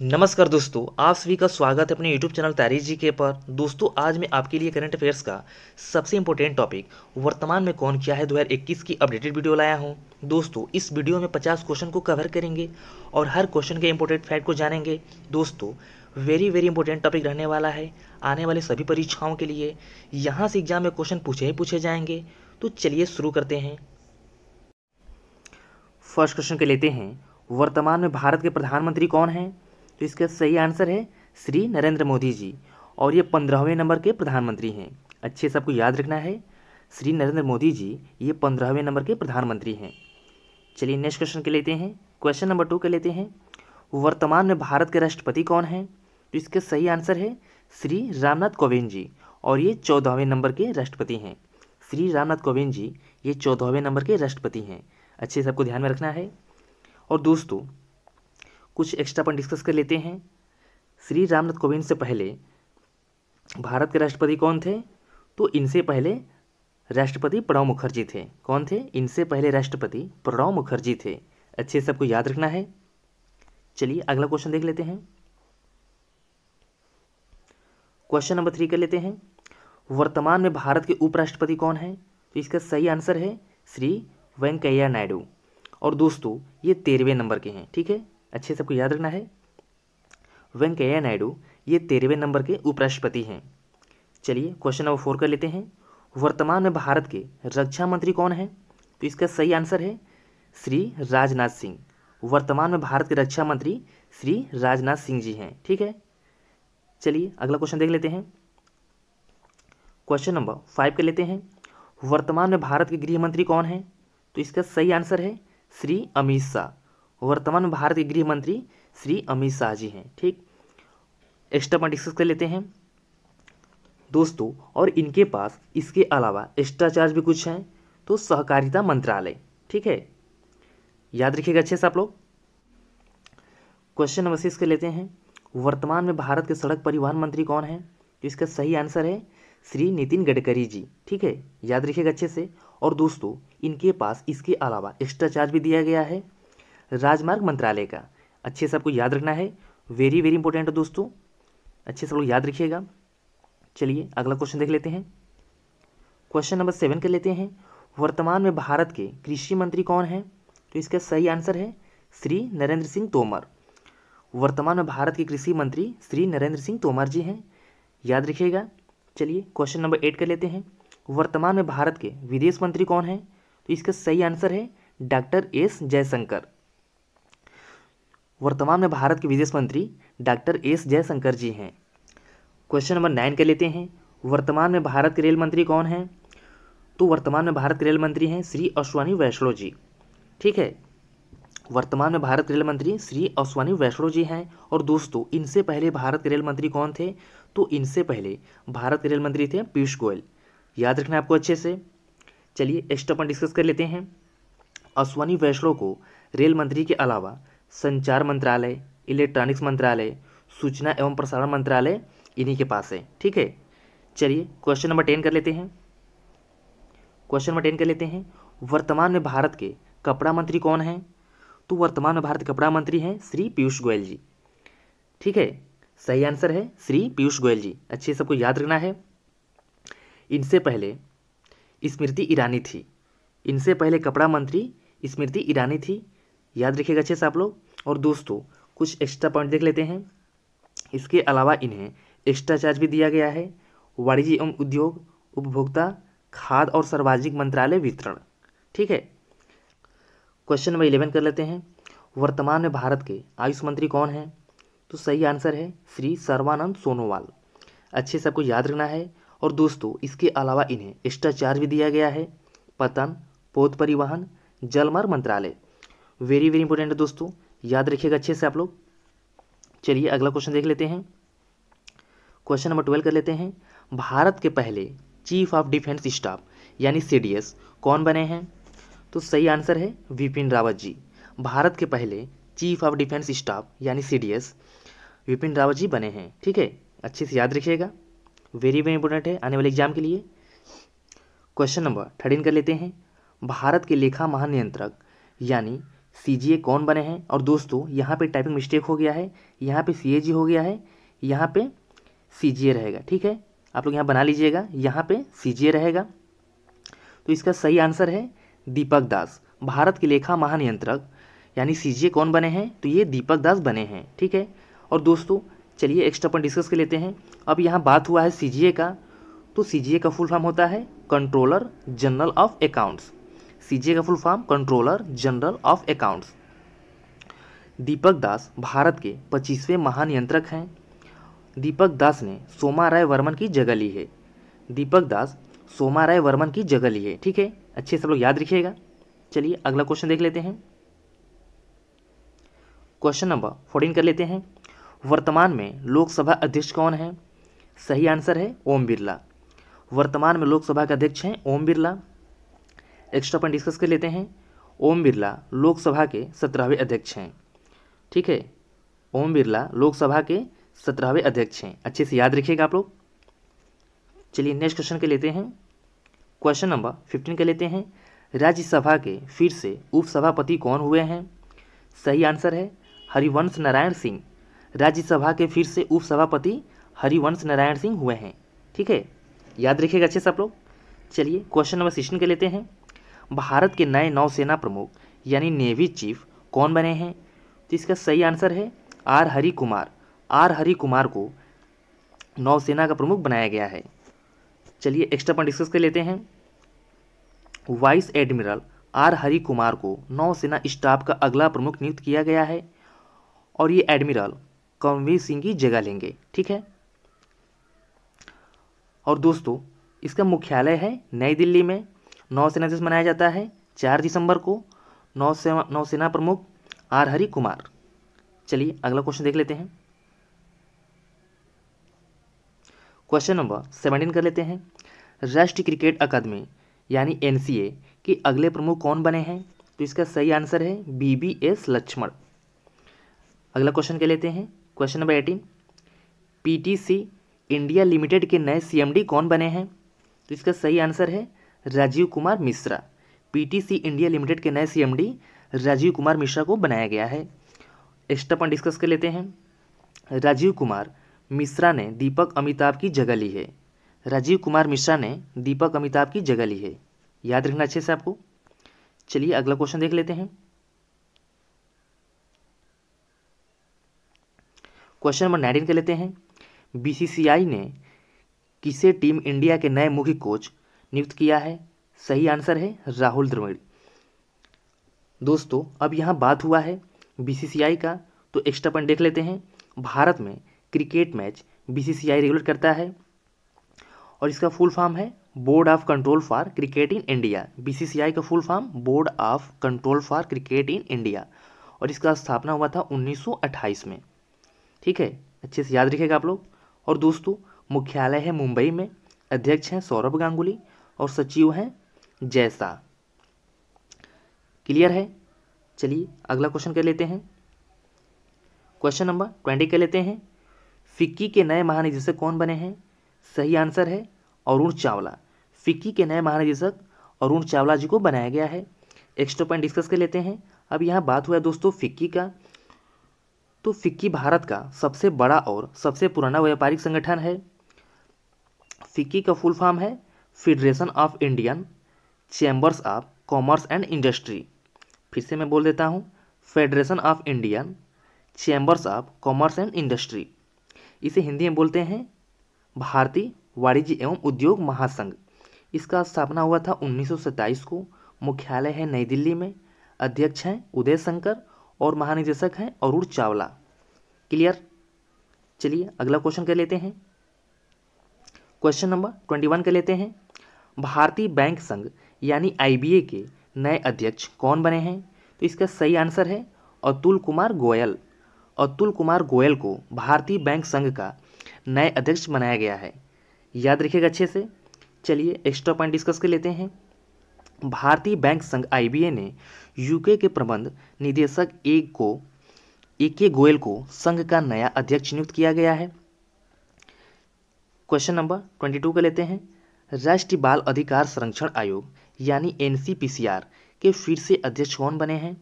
नमस्कार दोस्तों आप सभी का स्वागत है अपने YouTube चैनल तारीख जी के पर दोस्तों आज मैं आपके लिए करंट अफेयर्स का सबसे इंपॉर्टेंट टॉपिक वर्तमान में कौन क्या है 2021 की अपडेटेड वीडियो लाया हूं दोस्तों इस वीडियो में 50 क्वेश्चन को कवर करेंगे और हर क्वेश्चन के इंपॉर्टेंट फैक्ट को जानेंगे दोस्तों वेरी वेरी इंपॉर्टेंट टॉपिक रहने वाला है आने वाले सभी परीक्षाओं के लिए यहाँ से एग्जाम में क्वेश्चन पूछे ही पूछे जाएंगे तो चलिए शुरू करते हैं फर्स्ट क्वेश्चन के लेते हैं वर्तमान में भारत के प्रधानमंत्री कौन हैं तो इसका सही आंसर है श्री नरेंद्र मोदी जी और ये पंद्रहवें नंबर के प्रधानमंत्री हैं अच्छे से आपको याद रखना है श्री नरेंद्र मोदी जी ये पंद्रहवें नंबर के प्रधानमंत्री हैं चलिए नेक्स्ट क्वेश्चन के लेते हैं क्वेश्चन नंबर टू के लेते हैं वर्तमान में भारत के राष्ट्रपति कौन हैं तो इसका सही आंसर है श्री रामनाथ कोविंद जी और ये चौदहवें नंबर के राष्ट्रपति हैं श्री रामनाथ कोविंद जी ये चौदहवें नंबर के राष्ट्रपति हैं अच्छे से आपको ध्यान में रखना है और दोस्तों कुछ एक्स्ट्रा अपन डिस्कस कर लेते हैं श्री रामनाथ कोविंद से पहले भारत के राष्ट्रपति कौन थे तो इनसे पहले राष्ट्रपति प्रणव मुखर्जी थे कौन थे इनसे पहले राष्ट्रपति प्रणव मुखर्जी थे अच्छे से सबको याद रखना है चलिए अगला क्वेश्चन देख लेते हैं क्वेश्चन नंबर थ्री कर लेते हैं वर्तमान में भारत के उपराष्ट्रपति कौन है तो इसका सही आंसर है श्री वेंकैया नायडू और दोस्तों ये तेरहवें नंबर के हैं ठीक है अच्छे सबको याद रखना है वेंकैया नायडू ये तेरहवें नंबर के उपराष्ट्रपति हैं चलिए क्वेश्चन नंबर फोर कर लेते हैं वर्तमान में भारत के रक्षा मंत्री कौन है तो इसका सही आंसर है श्री राजनाथ सिंह वर्तमान में भारत के रक्षा मंत्री श्री राजनाथ सिंह जी हैं ठीक है चलिए अगला क्वेश्चन देख लेते हैं क्वेश्चन नंबर फाइव कर लेते हैं वर्तमान में भारत के गृह मंत्री कौन है तो इसका सही आंसर है श्री अमित शाह वर्तमान भारत के गृह मंत्री श्री अमित शाह जी हैं ठीक एक्स्ट्रा पॉइंट डिस्कस कर लेते हैं दोस्तों और इनके पास इसके अलावा एक्स्ट्रा चार्ज भी कुछ हैं तो सहकारिता मंत्रालय ठीक है याद रखिएगा अच्छे से आप लोग क्वेश्चन नंबर सिक्स कर लेते हैं वर्तमान में भारत के सड़क परिवहन मंत्री कौन है तो इसका सही आंसर है श्री नितिन गडकरी जी ठीक है याद रखिएगा अच्छे से और दोस्तों इनके पास इसके अलावा एक्स्ट्रा चार्ज भी दिया गया है राजमार्ग मंत्रालय का अच्छे से आपको याद रखना है वेरी वेरी इंपॉर्टेंट है दोस्तों अच्छे से लोग याद रखिएगा चलिए अगला क्वेश्चन देख लेते हैं क्वेश्चन नंबर सेवन कर लेते हैं वर्तमान में भारत के कृषि मंत्री कौन हैं तो इसका सही आंसर है श्री नरेंद्र सिंह तोमर वर्तमान में भारत के कृषि मंत्री श्री नरेंद्र सिंह तोमर जी हैं याद रखिएगा चलिए क्वेश्चन नंबर एट कर लेते हैं वर्तमान में भारत के विदेश मंत्री कौन हैं तो इसका सही आंसर है डॉक्टर एस जयशंकर वर्तमान में भारत के विदेश मंत्री डॉक्टर एस जयशंकर जी हैं क्वेश्चन नंबर नाइन कर लेते हैं वर्तमान में भारत के रेल मंत्री कौन हैं तो वर्तमान में भारत के रेल मंत्री हैं श्री अश्वानी वैष्णो जी ठीक है वर्तमान में भारत के रेल मंत्री श्री अश्वानी वैष्णो जी हैं और दोस्तों इनसे पहले भारत के रेल मंत्री कौन थे तो इनसे पहले भारत के रेल मंत्री थे पीयूष गोयल याद रखना है आपको अच्छे से चलिए एक्स्ट्रा अपन डिस्कस कर लेते हैं अश्वानी वैष्णो को रेल मंत्री के अलावा संचार मंत्रालय इलेक्ट्रॉनिक्स मंत्रालय सूचना एवं प्रसारण मंत्रालय इन्हीं के पास है ठीक है चलिए क्वेश्चन नंबर टेन कर लेते हैं क्वेश्चन नंबर टेन कर लेते हैं वर्तमान में भारत के कपड़ा मंत्री कौन हैं तो वर्तमान में भारत के कपड़ा मंत्री हैं श्री पीयूष गोयल जी ठीक है सही आंसर है श्री पीयूष गोयल जी अच्छे सबको याद रखना है इनसे पहले स्मृति ईरानी थी इनसे पहले कपड़ा मंत्री स्मृति ईरानी थी याद रखिएगा अच्छे से आप लोग और दोस्तों कुछ एक्स्ट्रा पॉइंट देख लेते हैं इसके अलावा इन्हें एक्स्ट्रा चार्ज भी दिया गया है वाणिज्य एवं उद्योग उपभोक्ता खाद और सार्वजनिक मंत्रालय वितरण ठीक है क्वेश्चन नंबर इलेवन कर लेते हैं वर्तमान में भारत के आयुष मंत्री कौन हैं तो सही आंसर है श्री सर्वानंद सोनोवाल अच्छे से आपको याद रखना है और दोस्तों इसके अलावा इन्हें एक्स्ट्रा चार्ज भी दिया गया है पतन पोत परिवहन जलमर्ग मंत्रालय वेरी वेरी इंपॉर्टेंट है दोस्तों याद रखिएगा अच्छे से आप लोग चलिए अगला क्वेश्चन देख लेते हैं क्वेश्चन नंबर ट्वेल्व कर लेते हैं भारत के पहले चीफ ऑफ डिफेंस स्टाफ यानी सी कौन बने हैं तो सही आंसर है विपिन रावत जी भारत के पहले चीफ ऑफ डिफेंस स्टाफ यानी सी विपिन रावत जी बने हैं ठीक है अच्छे से याद रखिएगा वेरी वेरी इंपॉर्टेंट है आने वाले एग्जाम के लिए क्वेश्चन नंबर थर्टीन कर लेते हैं भारत के लेखा महानियंत्रक यानी सी कौन बने हैं और दोस्तों यहाँ पे टाइपिंग मिस्टेक हो गया है यहाँ पे सी हो गया है यहाँ पे सी रहेगा ठीक है आप लोग यहाँ बना लीजिएगा यहाँ पे सी रहेगा तो इसका सही आंसर है दीपक दास भारत के लेखा महानियंत्रक यानी सी कौन बने हैं तो ये दीपक दास बने हैं ठीक है और दोस्तों चलिए एक्स्ट्रा पॉइंट डिस्कस कर लेते हैं अब यहाँ बात हुआ है सी का तो सी का फुल फॉर्म होता है controller general of accounts CJ का full form controller general of accounts Deepak Das Bharat के 25वें महानियंत्रक हैं दीपक दास ने सोमा राय वर्मन की जगह ली है दीपक दास सोमा राय वर्मन की जगह ली है ठीक है अच्छे से लोग याद रखिएगा चलिए अगला क्वेश्चन देख लेते हैं क्वेश्चन नंबर फोर्टीन कर लेते हैं वर्तमान में लोकसभा अध्यक्ष कौन है सही आंसर है ओम बिरला वर्तमान में लोकसभा के अध्यक्ष हैं Om Birla extra point discuss कर लेते हैं ओम बिरला लोकसभा के सत्रहवें अध्यक्ष हैं ठीक है ओम बिरला लोकसभा के सत्रहवें अध्यक्ष हैं अच्छे से याद रखिएगा आप लोग चलिए नेक्स्ट क्वेश्चन के लेते हैं क्वेश्चन नंबर फिफ्टीन के लेते हैं राज्यसभा के फिर से उपसभापति कौन हुए हैं सही आंसर है हरिवंश नारायण सिंह राज्यसभा के फिर से उपसभापति हरिवंश नारायण सिंह हुए हैं ठीक है याद रखिएगा अच्छे से आप लोग चलिए क्वेश्चन नंबर सिक्सटीन के लेते हैं भारत के नए नौसेना प्रमुख यानी नेवी चीफ कौन बने हैं तो इसका सही आंसर है आर हरि कुमार आर हरि कुमार को नौसेना का प्रमुख बनाया गया है चलिए एक्स्ट्रा पॉइंट डिस्कस कर लेते हैं vice admiral R Hari Kumar को नौसेना स्टाफ का अगला प्रमुख नियुक्त किया गया है और ये एडमिरल कमवीर सिंह की जगह लेंगे ठीक है और दोस्तों इसका मुख्यालय है नई दिल्ली में नौसेना दिवस मनाया जाता है चार दिसंबर को नौसेना नौसेना प्रमुख आर हरि कुमार चलिए अगला क्वेश्चन देख लेते हैं क्वेश्चन नंबर सेवनटीन कर लेते हैं राष्ट्रीय क्रिकेट अकादमी यानी एन के अगले प्रमुख कौन बने हैं तो इसका सही आंसर है बी बी एस लक्ष्मण अगला क्वेश्चन कह लेते हैं question number eighteen PTC India limited के नए सीएमडी कौन बने हैं तो इसका सही आंसर है Rajeev Kumar Mishra PTC India limited के नए सीएमडी राजीव कुमार मिश्रा को बनाया गया है एक्स्ट्रा पॉइंट डिस्कस कर लेते हैं राजीव कुमार मिश्रा ने दीपक अमिताभ की जगह ली है राजीव कुमार मिश्रा ने दीपक अमिताभ की जगह ली है याद रखना अच्छे से आपको चलिए अगला क्वेश्चन देख लेते हैं क्वेश्चन नंबर नाइनटीन कर लेते हैं बीसीसीआई ने किसे टीम इंडिया के नए मुख्य कोच नियुक्त किया है सही आंसर है राहुल द्रविड़ दोस्तों अब यहाँ बात हुआ है बीसीसीआई का तो एक्स्ट्रा पॉइंट देख लेते हैं भारत में क्रिकेट मैच बीसीसीआई रेगुलेट करता है और इसका फुल फॉर्म है board of control for cricket in India BCCI का full form board of control for cricket in India और इसका स्थापना हुआ था 1928 में ठीक है अच्छे से याद रखेगा आप लोग और दोस्तों मुख्यालय है मुंबई में अध्यक्ष हैं सौरभ गांगुली और सचिव हैं जैसा क्लियर है चलिए अगला क्वेश्चन कर लेते हैं क्वेश्चन नंबर ट्वेंटी कर लेते हैं फिक्की के नए महानिदेशक कौन बने हैं सही आंसर है अरुण चावला फिक्की के नए महानिदेशक अरुण चावला जी को बनाया गया है एक्स्ट्रा पॉइंट डिस्कस कर लेते हैं अब यहाँ बात हुआ है दोस्तों फिक्की का तो फिक्की भारत का सबसे बड़ा और सबसे पुराना व्यापारिक संगठन है फिक्की का फुल फॉर्म है federation of Indian chambers of commerce and industry फिर से मैं बोल देता हूँ federation of Indian chambers of commerce and industry इसे हिंदी में बोलते हैं भारतीय वाणिज्य एवं उद्योग महासंघ इसका स्थापना हुआ था उन्नीस को मुख्यालय है नई दिल्ली में अध्यक्ष हैं उदय शंकर और महानिदेशक हैं अरुण चावला क्लियर चलिए अगला क्वेश्चन कर लेते हैं क्वेश्चन नंबर ट्वेंटी वन के लेते हैं भारतीय बैंक संघ यानी आईबीए के नए अध्यक्ष कौन बने हैं तो इसका सही आंसर है अतुल कुमार गोयल अतुल कुमार गोयल को भारतीय बैंक संघ का नए अध्यक्ष बनाया गया है याद रखिएगा अच्छे से चलिए एक्स्ट्रा पॉइंट डिस्कस कर लेते हैं भारतीय बैंक संघ आईबीए ने यूके के प्रबंध निदेशक ए को ए के गोयल को संघ का नया अध्यक्ष नियुक्त किया गया है क्वेश्चन नंबर ट्वेंटी टू का लेते हैं राष्ट्रीय बाल अधिकार संरक्षण आयोग यानी एन के फिर से अध्यक्ष कौन बने हैं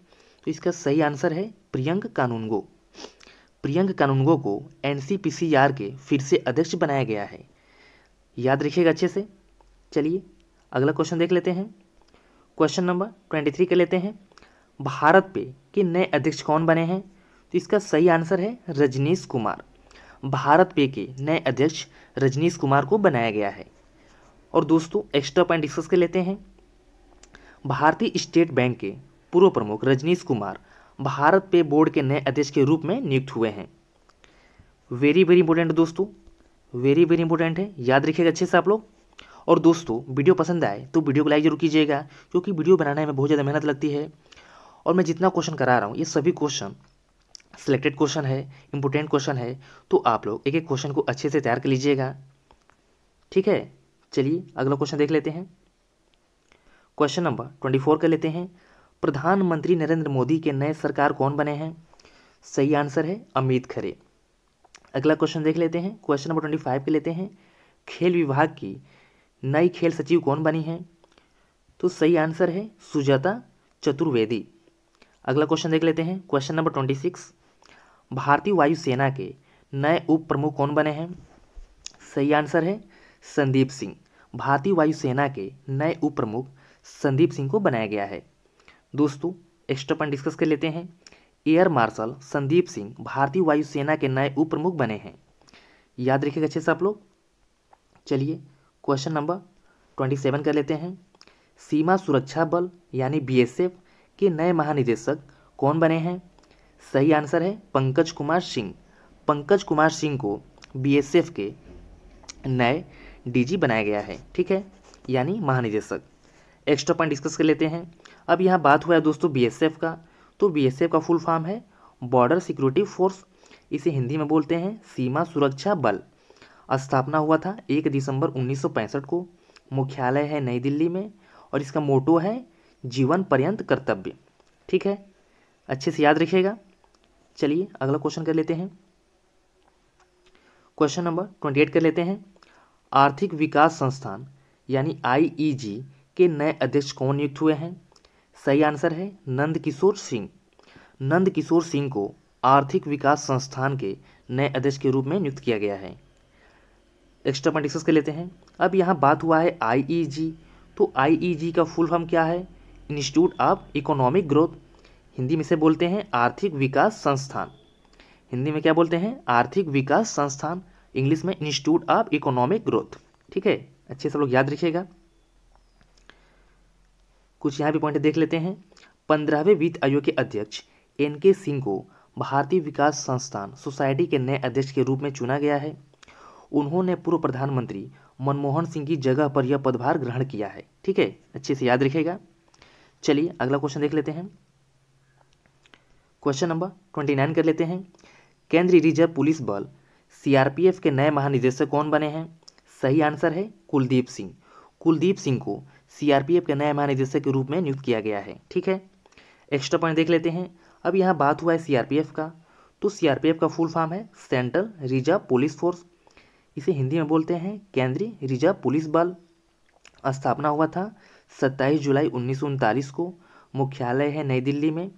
तो इसका सही आंसर है प्रियंक कानूनगो प्रियंक कानूनगो को एन के फिर से अध्यक्ष बनाया गया है याद रखिएगा अच्छे से चलिए अगला क्वेश्चन देख लेते हैं क्वेश्चन नंबर ट्वेंटी थ्री का लेते हैं भारत पे के नए अध्यक्ष कौन बने हैं तो इसका सही आंसर है रजनीश कुमार भारत पे के नए अध्यक्ष रजनीश कुमार को बनाया गया है और दोस्तों एक्स्ट्रा पॉइंट डिस्कस कर लेते हैं भारतीय स्टेट बैंक के पूर्व प्रमुख रजनीश कुमार भारत पे बोर्ड के नए अध्यक्ष के रूप में नियुक्त हुए हैं वेरी वेरी इंपॉर्टेंट दोस्तों वेरी वेरी इंपॉर्टेंट है याद रखिएगा अच्छे से आप लोग और दोस्तों वीडियो पसंद आए तो वीडियो को लाइक जरूर कीजिएगा क्योंकि वीडियो बनाने में बहुत ज़्यादा मेहनत लगती है और मैं जितना क्वेश्चन करा रहा हूँ ये सभी क्वेश्चन सिलेक्टेड क्वेश्चन है इंपोर्टेंट क्वेश्चन है तो आप लोग एक एक क्वेश्चन को अच्छे से तैयार कर लीजिएगा ठीक है चलिए अगला क्वेश्चन देख लेते हैं क्वेश्चन नंबर ट्वेंटी फोर कर लेते हैं प्रधानमंत्री नरेंद्र मोदी के नए सरकार कौन बने हैं सही आंसर है अमित खरे अगला क्वेश्चन देख लेते हैं क्वेश्चन नंबर ट्वेंटी फाइव के लेते हैं खेल विभाग की नई खेल सचिव कौन बनी है तो सही आंसर है सुजाता चतुर्वेदी अगला क्वेश्चन देख लेते हैं क्वेश्चन नंबर ट्वेंटी सिक्स भारतीय वायुसेना के नए उप प्रमुख कौन बने हैं सही आंसर है संदीप सिंह भारतीय वायुसेना के नए उप प्रमुख संदीप सिंह को बनाया गया है दोस्तों एक्स्ट्रा पॉइंट डिस्कस कर लेते हैं एयर मार्शल संदीप सिंह भारतीय वायुसेना के नए उप प्रमुख बने हैं याद रखिएगा अच्छे से आप लोग चलिए क्वेश्चन नंबर ट्वेंटी सेवन कर लेते हैं सीमा सुरक्षा बल यानी बीएसएफ के नए महानिदेशक कौन बने हैं सही आंसर है पंकज कुमार सिंह पंकज कुमार सिंह को बीएसएफ के नए डीजी बनाया गया है ठीक है यानी महानिदेशक एक्स्ट्रा पॉइंट डिस्कस कर लेते हैं अब यहाँ बात हुआ है दोस्तों बीएसएफ का तो बीएसएफ का फुल फॉर्म है बॉर्डर सिक्योरिटी फोर्स इसे हिंदी में बोलते हैं सीमा सुरक्षा बल स्थापना हुआ था एक दिसंबर 1965 को मुख्यालय है नई दिल्ली में और इसका मोटो है जीवन पर्यंत कर्तव्य ठीक है अच्छे से याद रखिएगा चलिए अगला क्वेश्चन कर लेते हैं क्वेश्चन नंबर ट्वेंटी एट कर लेते हैं आर्थिक विकास संस्थान यानी आईईजी e के नए अध्यक्ष कौन नियुक्त हुए हैं सही आंसर है नंद किशोर सिंह नंद किशोर सिंह को आर्थिक विकास संस्थान के नए अध्यक्ष के रूप में नियुक्त किया गया है एक्स्ट्रा पॉइंट डिस्कस कर लेते हैं अब यहाँ बात हुआ है आईईजी e तो आईईजी e का फुल फॉर्म क्या है institute of economic growth Hindi में से बोलते हैं आर्थिक विकास संस्थान हिंदी में क्या बोलते हैं आर्थिक विकास संस्थान इंग्लिश में इंस्टीट्यूट ऑफ इकोनॉमिक ग्रोथ ठीक है अच्छे से लोग याद रखिएगा कुछ यहाँ भी पॉइंट देख लेते हैं पंद्रहवें वित्त आयोग के अध्यक्ष एन के सिंह को भारतीय विकास संस्थान सोसाइटी के नए अध्यक्ष के रूप में चुना गया है उन्होंने पूर्व प्रधानमंत्री मनमोहन सिंह की जगह पर यह पदभार ग्रहण किया है ठीक है अच्छे से याद रखिएगा चलिए अगला क्वेश्चन देख लेते हैं क्वेश्चन नंबर ट्वेंटी नाइन कर लेते हैं केंद्रीय रिजर्व पुलिस बल सीआरपीएफ के नए महानिदेशक कौन बने हैं सही आंसर है कुलदीप सिंह कुलदीप सिंह को सीआरपीएफ के नए महानिदेशक के रूप में नियुक्त किया गया है ठीक है एक्स्ट्रा पॉइंट देख लेते हैं अब यहाँ बात हुआ है सीआरपीएफ का तो सीआरपीएफ का फुल फॉर्म है सेंट्रल रिजर्व पुलिस फोर्स इसे हिंदी में बोलते हैं केंद्रीय रिजर्व पुलिस बल स्थापना हुआ था सत्ताईस जुलाई उन्नीस को मुख्यालय है नई दिल्ली में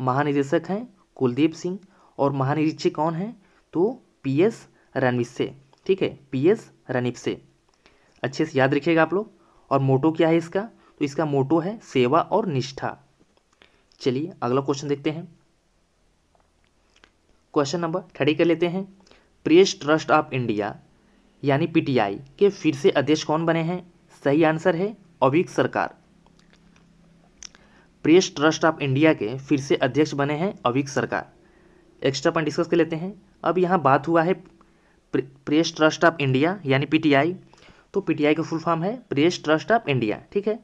महानिदेशक हैं कुलदीप सिंह और महानिरीक्षक कौन हैं तो पी एस से ठीक है पी एस से अच्छे से याद रखिएगा आप लोग और मोटो क्या है इसका तो इसका मोटो है सेवा और निष्ठा चलिए अगला क्वेश्चन देखते हैं क्वेश्चन नंबर थर्टी कर लेते हैं प्रेस ट्रस्ट ऑफ इंडिया यानी पीटीआई के फिर से अध्यक्ष कौन बने हैं सही आंसर है अविक सरकार प्रेस ट्रस्ट ऑफ इंडिया के फिर से अध्यक्ष बने हैं अविक सरकार एक्स्ट्रा पॉइंट डिस्कस कर लेते हैं अब यहाँ बात हुआ है प्रेस ट्रस्ट ऑफ इंडिया यानी पीटीआई तो पीटीआई का फुल फॉर्म है प्रेस ट्रस्ट ऑफ इंडिया ठीक है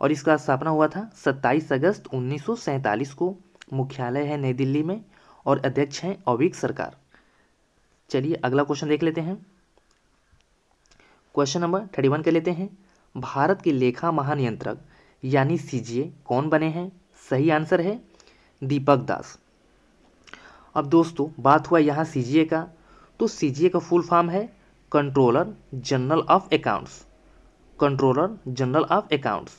और इसका स्थापना हुआ था 27 अगस्त उन्नीस को मुख्यालय है नई दिल्ली में और अध्यक्ष हैं अविक सरकार चलिए अगला क्वेश्चन देख लेते हैं क्वेश्चन नंबर थर्टी वन लेते हैं भारत के लेखा महानियंत्रक यानी सीजीए कौन बने हैं सही आंसर है दीपक दास अब दोस्तों बात हुआ यहाँ सीजीए का तो सीजीए का फुल फॉर्म है controller general of accounts controller general of accounts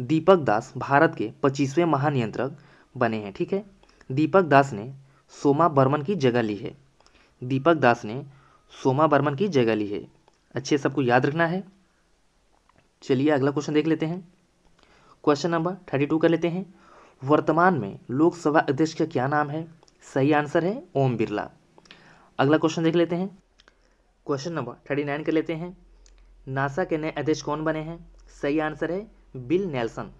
Deepak Das Bharat के पच्चीसवें महानियंत्रक बने हैं ठीक है दीपक दास ने सोमा बर्मन की जगह ली है दीपक दास ने सोमा बर्मन की जगह ली है अच्छे सबको याद रखना है चलिए अगला क्वेश्चन देख लेते हैं क्वेश्चन नंबर थर्टी टू कर लेते हैं वर्तमान में लोकसभा अध्यक्ष का क्या नाम है सही आंसर है ओम बिरला अगला क्वेश्चन देख लेते हैं क्वेश्चन नंबर थर्टी नाइन कर लेते हैं नासा के नए अध्यक्ष कौन बने हैं सही आंसर है बिल नेल्सन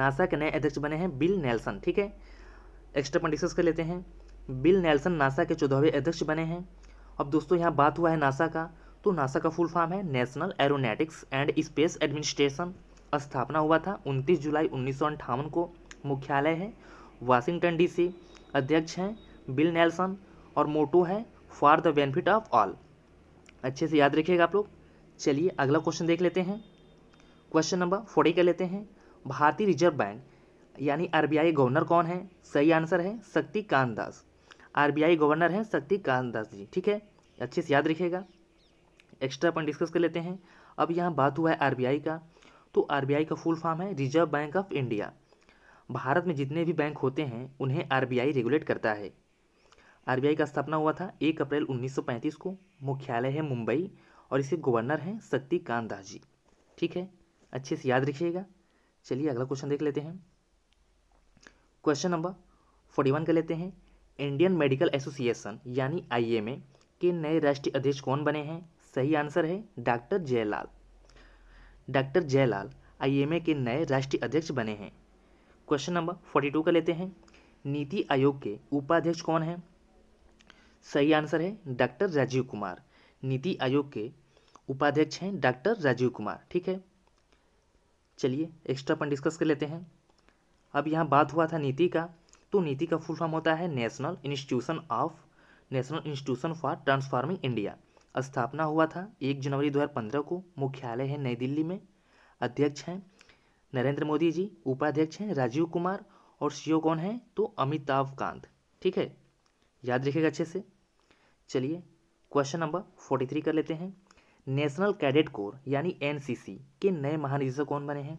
नासा के नए अध्यक्ष बने हैं बिल नेल्सन ठीक है एक्स्ट्रा पॉइंट डिस्कस कर लेते हैं बिल नेल्सन नासा के चौदहवें अध्यक्ष बने हैं अब दोस्तों यहाँ बात हुआ है नासा का तो नासा का फुल फॉर्म है national aeronautics and space administration स्थापना हुआ था 29 जुलाई उन्नीस को मुख्यालय है वाशिंगटन डीसी अध्यक्ष हैं बिल नेल्सन और मोटो है for the benefit of all अच्छे से याद रखिएगा आप लोग चलिए अगला क्वेश्चन देख लेते हैं क्वेश्चन नंबर फोर्टी कर लेते हैं भारतीय रिजर्व बैंक यानी आर गवर्नर कौन है सही आंसर है शक्तिकांत दास आर गवर्नर हैं शक्तिकांत दास जी ठीक है अच्छे से याद रखिएगा एक्स्ट्रा पॉइंट डिस्कस कर लेते हैं अब यहाँ बात हुआ है आरबीआई का तो आर का फुल फॉर्म है reserve bank of India Bharat में जितने भी बैंक होते हैं उन्हें आर रेगुलेट करता है आर का स्थापना हुआ था एक अप्रैल उन्नीस को मुख्यालय है मुंबई और इसे गवर्नर हैं शक्तिकांत दास जी ठीक है अच्छे से याद रखिएगा चलिए अगला क्वेश्चन देख लेते हैं क्वेश्चन नंबर फोर्टी वन का लेते हैं इंडियन मेडिकल एसोसिएशन यानी आईएमए के नए राष्ट्रीय अध्यक्ष कौन बने हैं सही आंसर है doctor Jayalal doctor Jayalal IMA के नए राष्ट्रीय अध्यक्ष बने हैं क्वेश्चन नंबर फोर्टी टू का लेते हैं नीति आयोग के उपाध्यक्ष कौन हैं सही आंसर है डॉक्टर राजीव कुमार नीति आयोग के उपाध्यक्ष हैं डॉक्टर राजीव कुमार ठीक है चलिए एक्स्ट्रा पॉइंट डिस्कस कर लेते हैं अब यहाँ बात हुआ था नीति का तो नीति का फुल फॉर्म होता है national institution of national institution for transforming India स्थापना हुआ था एक जनवरी 2015 को मुख्यालय है नई दिल्ली में अध्यक्ष हैं नरेंद्र मोदी जी उपाध्यक्ष हैं राजीव कुमार और सीईओ कौन है तो अमिताभ कांत ठीक है याद रखेगा अच्छे से चलिए क्वेश्चन नंबर फोर्टी थ्री कर लेते हैं नेशनल कैडेट कोर यानी एनसीसी के नए महानिदेशक कौन बने हैं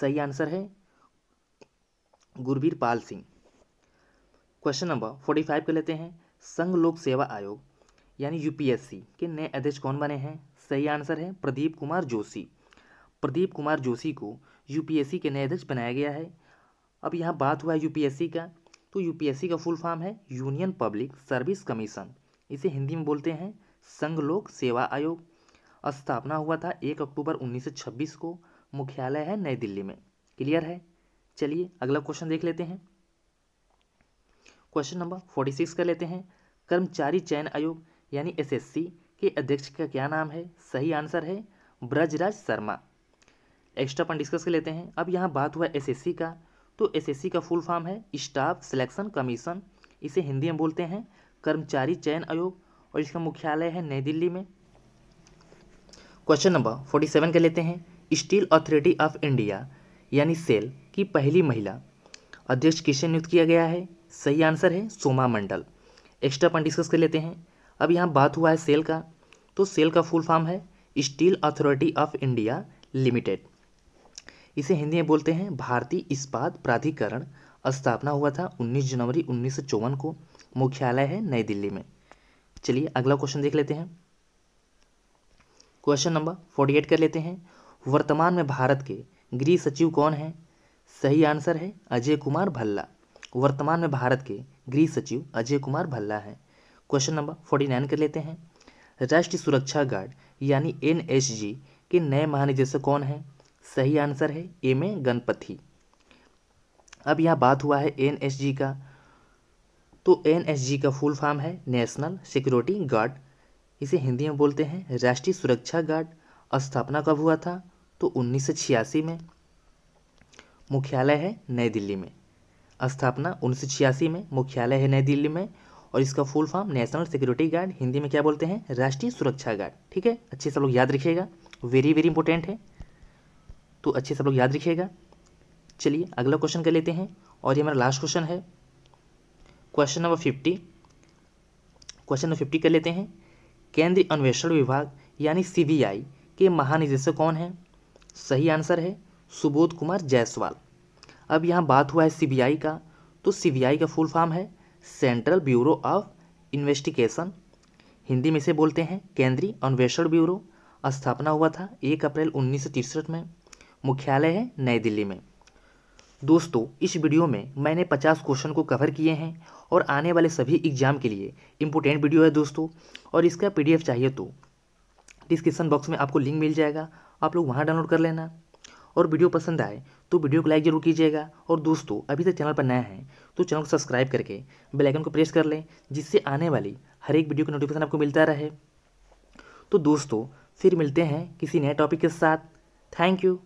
सही आंसर है Gurbir Pal Singh question number forty five कर लेते हैं संघ लोक सेवा आयोग यानी यूपीएससी के नए अध्यक्ष कौन बने हैं सही आंसर है प्रदीप कुमार जोशी प्रदीप कुमार जोशी को यूपीएससी के नए अध्यक्ष बनाया गया है अब यहाँ बात हुआ है यूपीएससी का तो यूपीएससी का फुल फॉर्म है यूनियन पब्लिक सर्विस कमीशन इसे हिंदी में बोलते हैं संघ लोक सेवा आयोग स्थापना हुआ था एक अक्टूबर 1926 को मुख्यालय है नई दिल्ली में क्लियर है चलिए अगला क्वेश्चन देख लेते हैं क्वेश्चन नंबर फोर्टी सिक्स कर लेते हैं कर्मचारी चयन आयोग यानी एसएससी के अध्यक्ष का क्या नाम है सही आंसर है Brajraj Sharma extra point discuss कर लेते हैं अब यहाँ बात हुआ एसएससी का तो एसएससी का फुल फॉर्म है स्टाफ सिलेक्शन कमीशन इसे हिंदी में बोलते हैं कर्मचारी चयन आयोग और इसका मुख्यालय है नई दिल्ली में क्वेश्चन नंबर फोर्टी सेवन कर लेते हैं स्टील अथॉरिटी ऑफ इंडिया यानी सेल की पहली महिला अध्यक्ष किसे नियुक्त किया गया है सही आंसर है Soma Mandal extra point discuss कर लेते हैं अब यहाँ बात हुआ है सेल का तो सेल का फुल फॉर्म है steel authority of India limited इसे हिंदी में बोलते हैं भारतीय इस्पात प्राधिकरण स्थापना हुआ था 19 जनवरी उन्नीस को मुख्यालय है नई दिल्ली में चलिए अगला क्वेश्चन देख लेते हैं क्वेश्चन नंबर 48 कर लेते हैं वर्तमान में भारत के गृह सचिव कौन हैं सही आंसर है अजय कुमार भल्ला वर्तमान में भारत के गृह सचिव अजय कुमार भल्ला हैं क्वेश्चन नंबर फोर्टी नाइन कर लेते हैं राष्ट्रीय सुरक्षा गार्ड यानी एन के नए महानिदेशक कौन हैं सही आंसर है ए में गणपति अब यहाँ बात हुआ है एन का तो एन का फुल फॉर्म है नेशनल सिक्योरिटी गार्ड इसे हिंदी में बोलते हैं राष्ट्रीय सुरक्षा गार्ड स्थापना कब हुआ था तो उन्नीस में मुख्यालय है नई दिल्ली में स्थापना उन्नीस में मुख्यालय है नई दिल्ली में और इसका full form national security guard Hindi में क्या बोलते हैं राष्ट्रीय सुरक्षा गार्ड ठीक है अच्छे से लोग याद रखिएगा वेरी वेरी इंपॉर्टेंट है तो अच्छे से लोग याद रखिएगा चलिए अगला क्वेश्चन कर लेते हैं और ये हमारा लास्ट क्वेश्चन है question number fifty question number fifty कर लेते हैं केंद्रीय अन्वेषण विभाग यानी सी के महानिदेशक कौन है सही आंसर है सुबोध कुमार जायसवाल अब यहाँ बात हुआ है सी का तो सी का फुल फॉर्म है central bureau of investigation Hindi में से बोलते हैं केंद्रीय अन्वेषण ब्यूरो स्थापना हुआ था एक अप्रैल उन्नीस में मुख्यालय है नई दिल्ली में दोस्तों इस वीडियो में मैंने 50 क्वेश्चन को कवर किए हैं और आने वाले सभी एग्जाम के लिए इम्पोर्टेंट वीडियो है दोस्तों और इसका पीडीएफ चाहिए तो डिस्क्रिप्शन बॉक्स में आपको लिंक मिल जाएगा आप लोग वहाँ डाउनलोड कर लेना और वीडियो पसंद आए तो वीडियो को लाइक जरूर कीजिएगा और दोस्तों अभी तक चैनल पर नया है तो चैनल को सब्सक्राइब करके बेल आइकन को प्रेस कर लें जिससे आने वाली हर एक वीडियो का नोटिफिकेशन आपको मिलता रहे तो दोस्तों फिर मिलते हैं किसी नए टॉपिक के साथ थैंक यू